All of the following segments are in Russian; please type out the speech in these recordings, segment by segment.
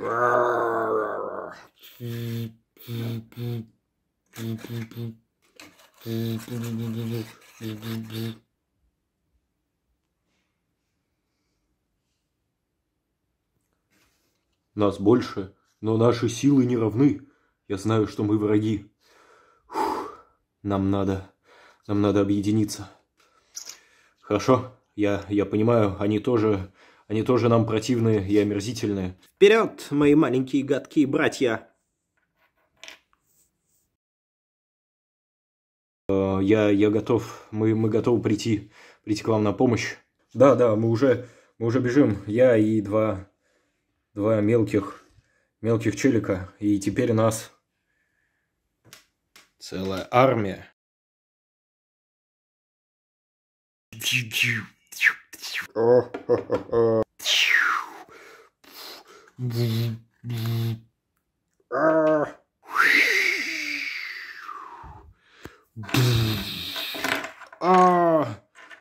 Нас больше, но наши силы не равны. Я знаю, что мы враги. Фух, нам надо, нам надо объединиться. Хорошо, я, я понимаю, они тоже они тоже нам противны и омерзительны. Вперед, мои маленькие гадкие братья! Э, я, я готов, мы, мы готовы прийти, прийти к вам на помощь. Да, да, мы уже, мы уже бежим, я и два, два мелких, мелких челика, и теперь нас целая армия. А,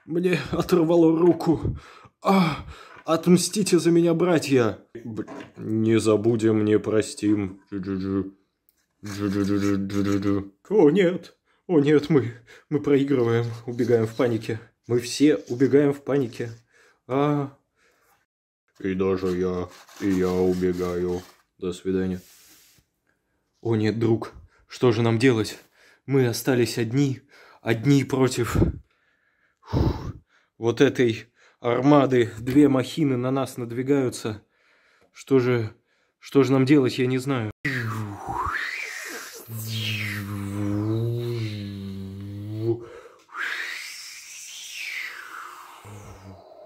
мне оторвало руку. А, отмстите за меня, братья. Не забудем, не простим. О, нет. О, нет, мы, мы проигрываем, убегаем в панике. Мы все убегаем в панике. А, и даже я, и я убегаю. До свидания. О нет, друг, что же нам делать? Мы остались одни, одни против Фух, вот этой армады. Две махины на нас надвигаются. Что же, что же нам делать, я не знаю.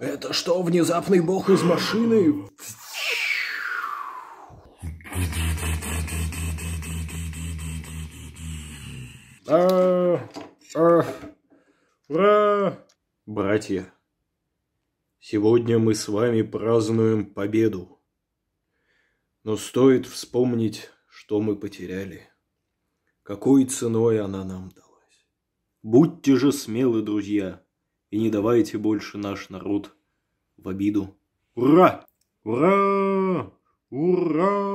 Это что, внезапный бог из машины? А, а, ура! Братья, сегодня мы с вами празднуем победу. Но стоит вспомнить, что мы потеряли. Какой ценой она нам далась. Будьте же смелы, друзья, и не давайте больше наш народ в обиду. Ура! Ура! Ура!